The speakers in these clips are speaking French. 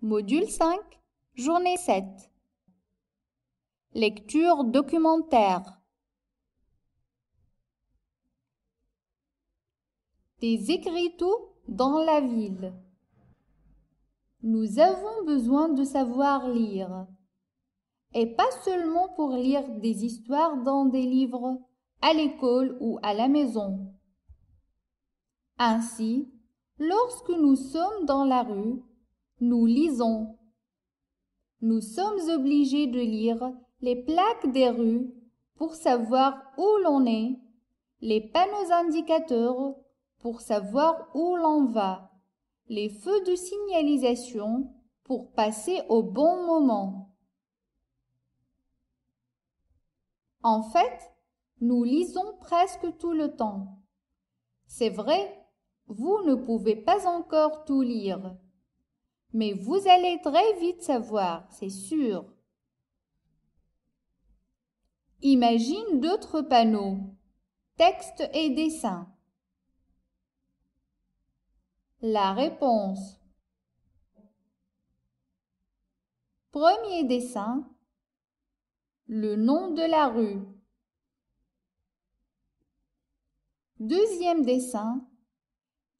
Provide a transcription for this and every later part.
Module 5, journée 7. Lecture documentaire. Des écriteaux dans la ville. Nous avons besoin de savoir lire. Et pas seulement pour lire des histoires dans des livres, à l'école ou à la maison. Ainsi, lorsque nous sommes dans la rue, nous lisons. Nous sommes obligés de lire les plaques des rues pour savoir où l'on est, les panneaux indicateurs pour savoir où l'on va, les feux de signalisation pour passer au bon moment. En fait, nous lisons presque tout le temps. C'est vrai, vous ne pouvez pas encore tout lire. Mais vous allez très vite savoir, c'est sûr. Imagine d'autres panneaux. Texte et dessin. La réponse. Premier dessin. Le nom de la rue. Deuxième dessin.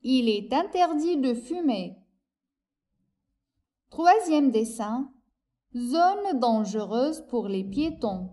Il est interdit de fumer. Troisième dessin. Zone dangereuse pour les piétons.